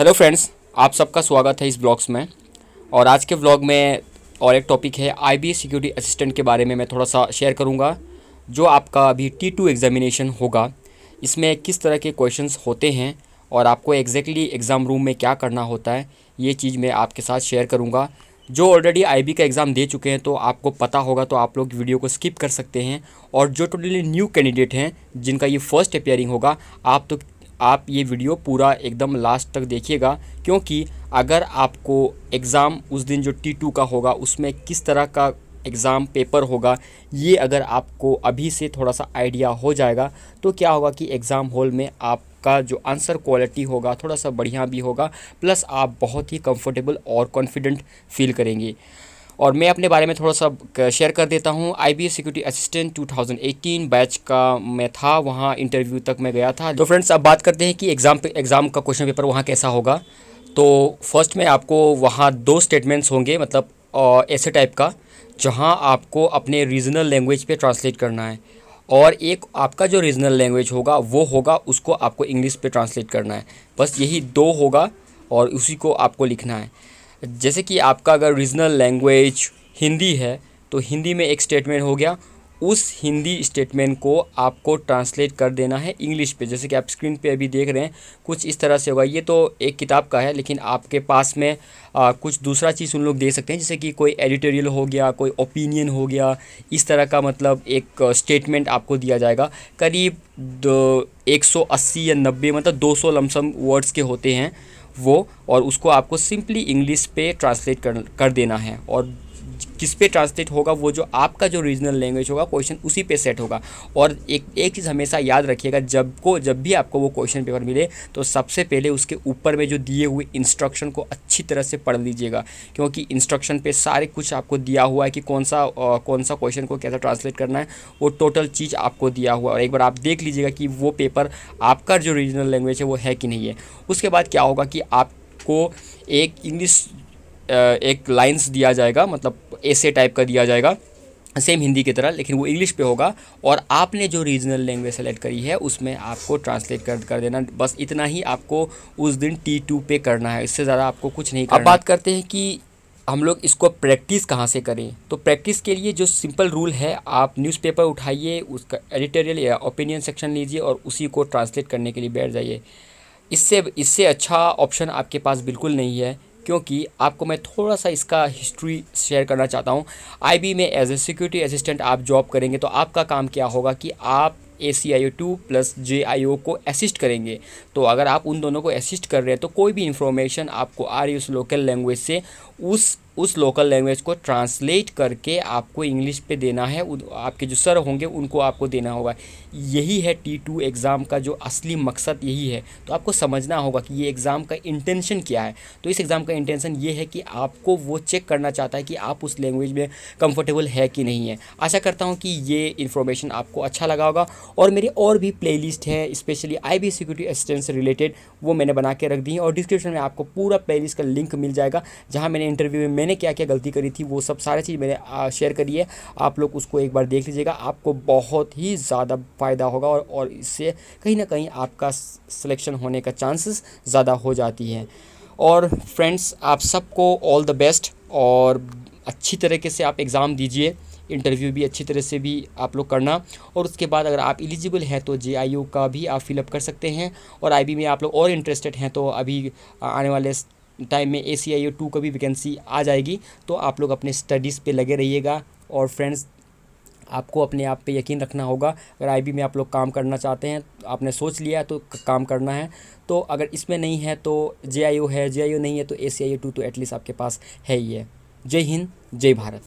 hello friends आप सबका स्वागत है इस ब्लॉग्स में और आज के ब्लॉग में और एक टॉपिक है आई सिक्योरिटी असिस्टेंट के बारे में मैं थोड़ा सा शेयर करूँगा जो आपका अभी टी टू एग्ज़ामिनेशन होगा इसमें किस तरह के क्वेश्चंस होते हैं और आपको एग्जैक्टली एग्ज़ाम रूम में क्या करना होता है ये चीज़ मैं आपके साथ शेयर करूँगा जो ऑलरेडी आई का एग्ज़ाम दे चुके हैं तो आपको पता होगा तो आप लोग वीडियो को स्किप कर सकते हैं और जो टोटली न्यू कैंडिडेट हैं जिनका ये फर्स्ट अपेयरिंग होगा आप तो आप ये वीडियो पूरा एकदम लास्ट तक देखिएगा क्योंकि अगर आपको एग्ज़ाम उस दिन जो टी टू का होगा उसमें किस तरह का एग्ज़ाम पेपर होगा ये अगर आपको अभी से थोड़ा सा आइडिया हो जाएगा तो क्या होगा कि एग्ज़ाम हॉल में आपका जो आंसर क्वालिटी होगा थोड़ा सा बढ़िया भी होगा प्लस आप बहुत ही कंफर्टेबल और कॉन्फिडेंट फील करेंगे और मैं अपने बारे में थोड़ा सा शेयर कर देता हूँ I B security assistant 2018 batch का मैं था वहाँ इंटरव्यू तक मैं गया था तो फ्रेंड्स अब बात करते हैं कि एग्ज़ाम एग्ज़ाम का क्वेश्चन पेपर वहाँ कैसा होगा तो फर्स्ट में आपको वहाँ दो स्टेटमेंट्स होंगे मतलब ऐसे टाइप का जहाँ आपको अपने रीजनल लैंग्वेज पे ट्रांसलेट करना है और एक आपका जो रीजनल लैंग्वेज होगा वो होगा उसको आपको इंग्लिश पे ट्रांसलेट करना है बस यही दो होगा और उसी को आपको लिखना है जैसे कि आपका अगर रीजनल लैंग्वेज हिंदी है तो हिंदी में एक स्टेटमेंट हो गया उस हिंदी स्टेटमेंट को आपको ट्रांसलेट कर देना है इंग्लिश पे जैसे कि आप स्क्रीन पे अभी देख रहे हैं कुछ इस तरह से होगा ये तो एक किताब का है लेकिन आपके पास में आ, कुछ दूसरा चीज़ उन लोग दे सकते हैं जैसे कि कोई एडिटोरियल हो गया कोई ओपिनियन हो गया इस तरह का मतलब एक स्टेटमेंट आपको दिया जाएगा करीब दो एक सौ अस्सी या नब्बे मतलब दो सौ लमसम वर्ड्स के होते हैं वो और उसको आपको सिंपली इंग्लिश पे ट्रांसलेट कर, कर देना है और किस पे ट्रांसलेट होगा वो जो आपका जो रीजनल लैंग्वेज होगा क्वेश्चन उसी पे सेट होगा और एक एक चीज़ हमेशा याद रखिएगा जब को जब भी आपको वो क्वेश्चन पेपर मिले तो सबसे पहले उसके ऊपर में जो दिए हुए इंस्ट्रक्शन को अच्छी तरह से पढ़ लीजिएगा क्योंकि इंस्ट्रक्शन पर सारे कुछ आपको दिया हुआ है कि कौन सा आ, कौन सा क्वेश्चन को कैसा ट्रांसलेट करना है वो टोटल चीज़ आपको दिया हुआ और एक बार आप देख लीजिएगा कि वो पेपर आपका जो रीजनल लैंग्वेज है वो है कि नहीं है उसके बाद क्या होगा कि आपको एक इंग्लिश एक लाइन्स दिया जाएगा मतलब ऐसे टाइप का दिया जाएगा सेम हिंदी की तरह लेकिन वो इंग्लिश पे होगा और आपने जो रीजनल लैंग्वेज सेलेक्ट करी है उसमें आपको ट्रांसलेट कर कर देना बस इतना ही आपको उस दिन टी टू पे करना है इससे ज़्यादा आपको कुछ नहीं करना अब बात करते हैं कि हम लोग इसको प्रैक्टिस कहाँ से करें तो प्रैक्टिस के लिए जो सिंपल रूल है आप न्यूज़पेपर उठाइए उसका एडिटोरियल या ओपिनियन सेक्शन लीजिए और उसी को ट्रांसलेट करने के लिए बैठ जाइए इससे इससे अच्छा ऑप्शन आपके पास बिल्कुल नहीं है क्योंकि आपको मैं थोड़ा सा इसका हिस्ट्री शेयर करना चाहता हूँ आईबी में एज ए सिक्योरिटी असिस्टेंट आप जॉब करेंगे तो आपका काम क्या होगा कि आप ए सी आई ओ टू प्लस जे आई ओ को असिस्ट करेंगे तो अगर आप उन दोनों को असिस्ट कर रहे हैं तो कोई भी इन्फॉर्मेशन आपको आ रही है उस लोकल लैंग्वेज से उस उस लोकल लैंग्वेज को ट्रांसलेट करके आपको इंग्लिश पे देना है आपके जो सर होंगे उनको आपको देना होगा यही है टी टू एग्ज़ाम का जो असली मकसद यही है तो आपको समझना होगा कि ये एग्ज़ाम का इंटेंशन क्या है तो इस एग्ज़ाम का इंटेंशन ये है कि आपको वो चेक करना चाहता है कि आप उस लैंग्वेज में कंफर्टेबल है कि नहीं है आशा करता हूँ कि ये इन्फॉर्मेशन आपको अच्छा लगा होगा और मेरे और भी लिस्ट हैं specially I B security assistance से रिलेटेड वो मैंने बना के रख दी है और डिस्क्रिप्शन में आपको पूरा लिस्ट का लिंक मिल जाएगा जहाँ मैंने इंटरव्यू में मैंने मैंने क्या क्या गलती करी थी वो सब सारी चीज़ मैंने शेयर करी है आप लोग उसको एक बार देख लीजिएगा आपको बहुत ही ज़्यादा फ़ायदा होगा और, और इससे कहीं ना कहीं आपका सिलेक्शन होने का चांसेस ज़्यादा हो जाती है और फ्रेंड्स आप सबको ऑल द बेस्ट और अच्छी तरीके से आप एग्ज़ाम दीजिए इंटरव्यू भी अच्छी तरह से भी आप लोग करना और उसके बाद अगर आप एलिजिबल हैं तो जे का भी आप फिलअप कर सकते हैं और आई में आप लोग और इंटरेस्टेड हैं तो अभी आने वाले टाइम में ए सी आई टू का भी वैकेंसी आ जाएगी तो आप लोग अपने स्टडीज़ पे लगे रहिएगा और फ्रेंड्स आपको अपने आप पे यकीन रखना होगा अगर आईबी में आप लोग काम करना चाहते हैं आपने सोच लिया तो काम करना है तो अगर इसमें नहीं है तो जे है जे नहीं है तो ए सी आई टू तो एटलीस्ट आपके पास है ही है जय हिंद जय भारत